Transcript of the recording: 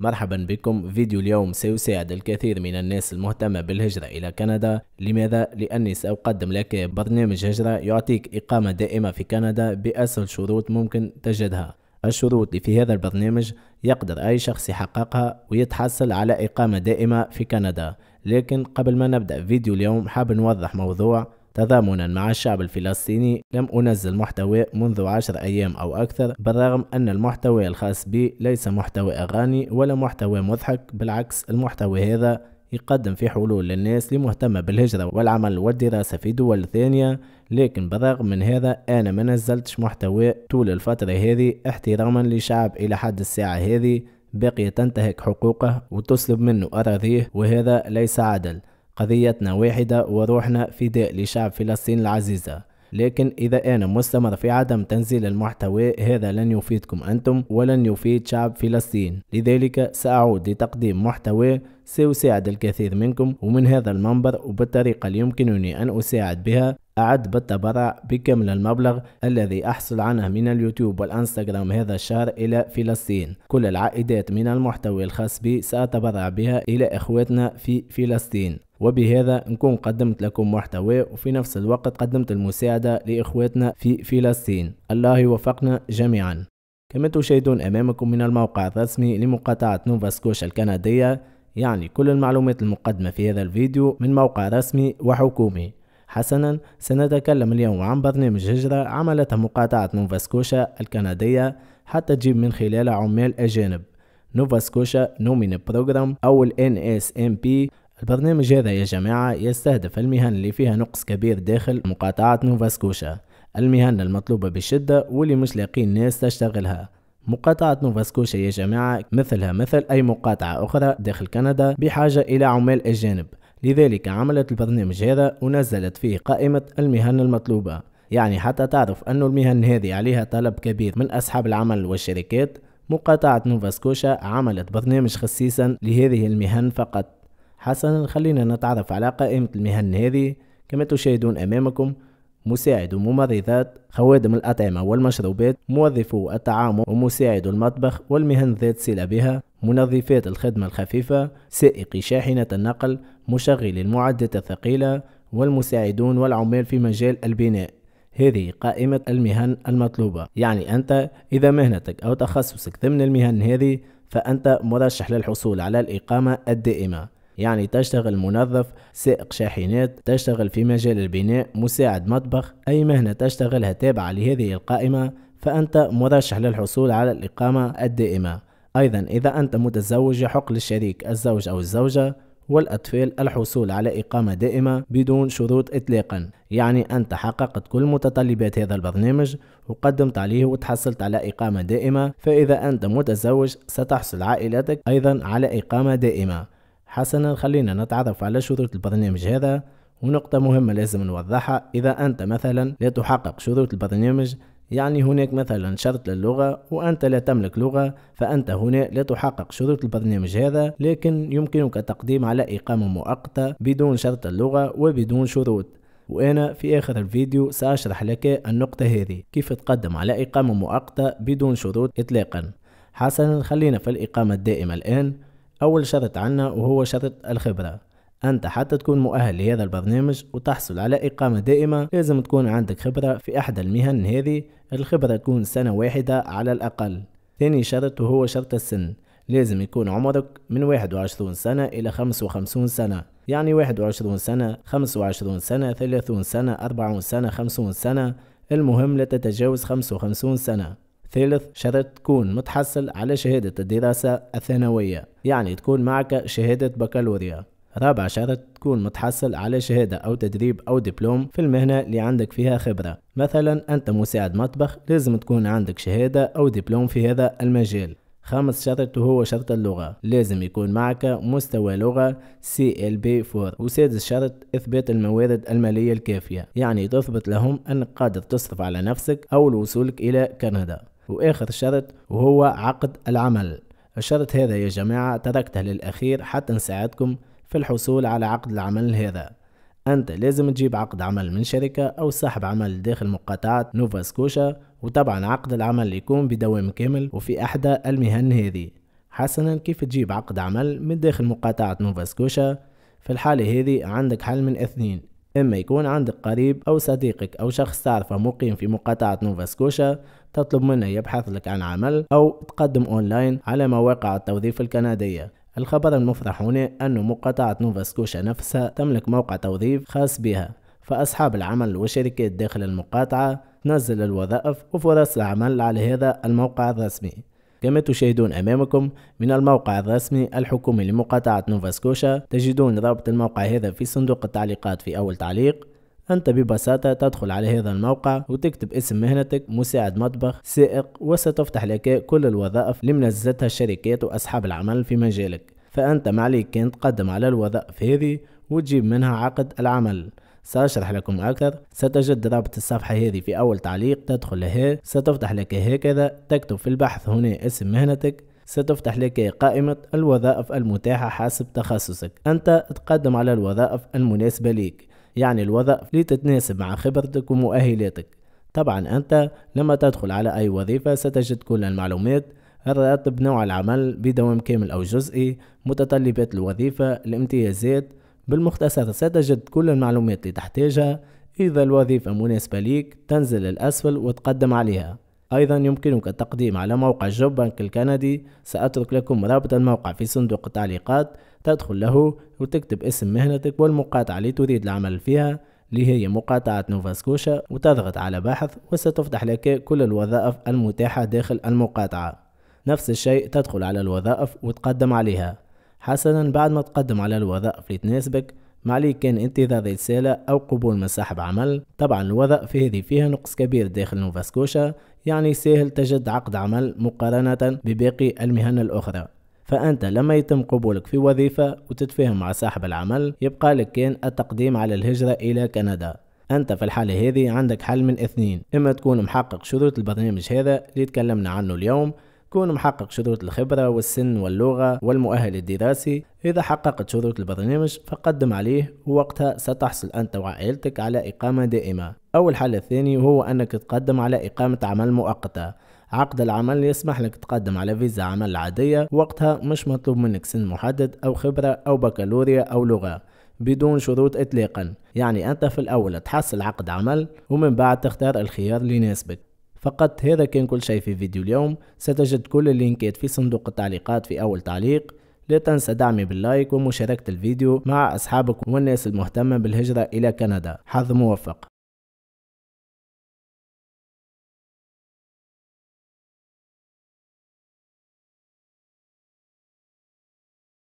مرحبا بكم فيديو اليوم سيساعد الكثير من الناس المهتمة بالهجرة إلى كندا لماذا؟ لأني سأقدم لك برنامج هجرة يعطيك إقامة دائمة في كندا بأسهل شروط ممكن تجدها الشروط اللي في هذا البرنامج يقدر أي شخص يحققها ويتحصل على إقامة دائمة في كندا لكن قبل ما نبدأ فيديو اليوم حاب نوضح موضوع تضامنا مع الشعب الفلسطيني لم أنزل محتوى منذ عشر أيام أو أكثر بالرغم أن المحتوى الخاص بي ليس محتوى أغاني ولا محتوى مضحك بالعكس المحتوى هذا يقدم في حلول للناس المهتمة بالهجرة والعمل والدراسة في دول ثانية لكن بالرغم من هذا أنا ما نزلتش محتوى طول الفترة هذه احتراما لشعب إلى حد الساعة هذه باقية تنتهك حقوقه وتسلب منه أراضيه وهذا ليس عدل قضيتنا واحدة وروحنا فداء لشعب فلسطين العزيزة لكن إذا أنا مستمر في عدم تنزيل المحتوى هذا لن يفيدكم أنتم ولن يفيد شعب فلسطين لذلك سأعود لتقديم محتوى سيساعد الكثير منكم ومن هذا المنبر وبالطريقة اللي يمكنني أن أساعد بها أعد بالتبرع بكامل المبلغ الذي أحصل عنه من اليوتيوب والإنستغرام هذا الشهر إلى فلسطين كل العائدات من المحتوى الخاص بي سأتبرع بها إلى إخواتنا في فلسطين وبهذا نكون قدمت لكم محتوى وفي نفس الوقت قدمت المساعدة لإخواتنا في فلسطين الله يوفقنا جميعا كما تشاهدون أمامكم من الموقع الرسمي لمقاطعة نوفا سكوشا الكندية يعني كل المعلومات المقدمة في هذا الفيديو من موقع رسمي وحكومي حسنا سنتكلم اليوم عن برنامج هجرة عملتها مقاطعة نوفا سكوشا الكندية حتى تجيب من خلال عمال أجانب نوفا سكوشا نومين بروجرام أو الـ NSMP البرنامج هذا يا جماعة يستهدف المهن اللي فيها نقص كبير داخل مقاطعة نوفا سكوشا المهن المطلوبة بشدة واللي مش لاقين ناس تشتغلها مقاطعة نوفا سكوشا يا جماعة مثلها مثل أي مقاطعة أخرى داخل كندا بحاجة إلى عمال أجانب لذلك عملت البرنامج هذا ونزلت فيه قائمة المهن المطلوبة يعني حتى تعرف أن المهن هذه عليها طلب كبير من أصحاب العمل والشركات مقاطعة نوفا سكوشا عملت برنامج خصيصا لهذه المهن فقط حسنا خلينا نتعرف على قائمة المهن هذه كما تشاهدون أمامكم مساعد وممرضات خوادم الأطعمة والمشروبات موظفو الطعام ومساعد المطبخ والمهن ذات صلة بها منظفات الخدمة الخفيفة سائقي شاحنة النقل مشغلي المعدات الثقيلة والمساعدون والعمال في مجال البناء هذه قائمة المهن المطلوبة يعني أنت إذا مهنتك أو تخصصك ضمن المهن هذه فأنت مرشح للحصول على الإقامة الدائمة يعني تشتغل منظف سائق شاحنات تشتغل في مجال البناء مساعد مطبخ أي مهنة تشتغلها تابعة لهذه القائمة فأنت مرشح للحصول على الإقامة الدائمة أيضا إذا أنت متزوج يحق للشريك الزوج أو الزوجة والأطفال الحصول على إقامة دائمة بدون شروط إطلاقا يعني أنت حققت كل متطلبات هذا البرنامج وقدمت عليه وتحصلت على إقامة دائمة فإذا أنت متزوج ستحصل عائلتك أيضا على إقامة دائمة حسنا خلينا نتعرف على شروط البرنامج هذا ونقطة مهمة لازم نوضحها إذا أنت مثلا لا تحقق شروط البرنامج يعني هناك مثلا شرط للغة وأنت لا تملك لغة فأنت هنا لا تحقق شروط البرنامج هذا لكن يمكنك التقديم على إقامة مؤقتة بدون شرط اللغة وبدون شروط وأنا في آخر الفيديو سأشرح لك النقطة هذه كيف تقدم على إقامة مؤقتة بدون شروط إطلاقا حسنا خلينا في الإقامة الدائمة الآن أول شرط عنا وهو شرط الخبرة أنت حتى تكون مؤهل لهذا البرنامج وتحصل على إقامة دائمة لازم تكون عندك خبرة في أحد المهن هذه الخبرة تكون سنة واحدة على الأقل ثاني شرط وهو شرط السن لازم يكون عمرك من 21 سنة إلى 55 سنة يعني 21 سنة 25 سنة 30 سنة 40 سنة 50 سنة المهم لا تتجاوز 55 سنة ثالث شرط تكون متحصل على شهادة الدراسة الثانوية يعني تكون معك شهادة بكالوريا رابع شرط تكون متحصل على شهادة أو تدريب أو دبلوم في المهنة اللي عندك فيها خبرة مثلا أنت مساعد مطبخ لازم تكون عندك شهادة أو دبلوم في هذا المجال خامس شرط هو شرط اللغة لازم يكون معك مستوى لغة CLB4 وسادس شرط إثبات الموارد المالية الكافية يعني تثبت لهم أنك قادر تصرف على نفسك أو لوصولك إلى كندا وآخر شرط وهو عقد العمل الشرط هذا يا جماعة تركته للأخير حتى نساعدكم في الحصول على عقد العمل هذا أنت لازم تجيب عقد عمل من شركة أو صاحب عمل داخل مقاطعة نوفا سكوشا وطبعا عقد العمل يكون بدوام كامل وفي أحدى المهن هذه حسنا كيف تجيب عقد عمل من داخل مقاطعة نوفا سكوشا في الحالة هذه عندك حل من اثنين إما يكون عندك قريب أو صديقك أو شخص تعرفه مقيم في مقاطعة نوفا سكوشا تطلب منه يبحث لك عن عمل أو تقدم أونلاين على مواقع التوظيف الكندية الخبر المفرح هنا أن مقاطعة نوفا سكوشا نفسها تملك موقع توظيف خاص بها فأصحاب العمل والشركات داخل المقاطعة تنزل الوظائف وفرص العمل على هذا الموقع الرسمي كما تشاهدون أمامكم من الموقع الرسمي الحكومي لمقاطعة نوفا سكوشا تجدون رابط الموقع هذا في صندوق التعليقات في أول تعليق أنت ببساطة تدخل على هذا الموقع وتكتب اسم مهنتك مساعد مطبخ سائق وستفتح لك كل الوظائف اللي الشركات وأصحاب العمل في مجالك فأنت ما عليك كان تقدم على الوظائف هذه وتجيب منها عقد العمل سأشرح لكم أكثر ستجد رابط الصفحة هذه في أول تعليق تدخل لها ستفتح لك هكذا تكتب في البحث هنا اسم مهنتك ستفتح لك قائمة الوظائف المتاحة حسب تخصصك أنت تقدم على الوظائف المناسبة ليك يعني الوظائف اللي تتناسب مع خبرتك ومؤهلاتك طبعا أنت لما تدخل على أي وظيفة ستجد كل المعلومات الراتب نوع العمل بدوام كامل أو جزئي متطلبات الوظيفة الامتيازات بالمختصر ستجد كل المعلومات اللي تحتاجها إذا الوظيفة مناسبة ليك تنزل للأسفل وتقدم عليها أيضا يمكنك التقديم على موقع جوب بنك الكندي سأترك لكم رابط الموقع في صندوق التعليقات تدخل له وتكتب اسم مهنتك والمقاطعة اللي تريد العمل فيها اللي هي مقاطعة نوفا سكوشا وتضغط على بحث وستفتح لك كل الوظائف المتاحة داخل المقاطعة نفس الشيء تدخل على الوظائف وتقدم عليها حسنا بعد ما تقدم على الوظائف اللي تناسبك ما عليك كان انتظار رسالة أو قبول من صاحب عمل طبعا الوظائف هذه فيها نقص كبير داخل نوفاسكوشا يعني سهل تجد عقد عمل مقارنة بباقي المهن الأخرى فأنت لما يتم قبولك في وظيفة وتتفاهم مع صاحب العمل يبقى لك كان التقديم على الهجرة إلى كندا أنت في الحالة هذه عندك حل من اثنين إما تكون محقق شروط البرنامج هذا اللي تكلمنا عنه اليوم تكون محقق شروط الخبرة والسن واللغة والمؤهل الدراسي إذا حققت شروط البرنامج فقدم عليه ووقتها ستحصل أنت وعائلتك على إقامة دائمة أو الحل الثاني هو أنك تقدم على إقامة عمل مؤقتة عقد العمل يسمح لك تقدم على فيزا عمل عادية وقتها مش مطلوب منك سن محدد أو خبرة أو بكالوريا أو لغة بدون شروط إطلاقا يعني أنت في الأول تحصل عقد عمل ومن بعد تختار الخيار اللي يناسبك فقط هذا كان كل شيء في فيديو اليوم ستجد كل اللينكات في صندوق التعليقات في أول تعليق لا تنسى دعمي باللايك ومشاركة الفيديو مع أصحابك والناس المهتمة بالهجرة إلى كندا حظ موفق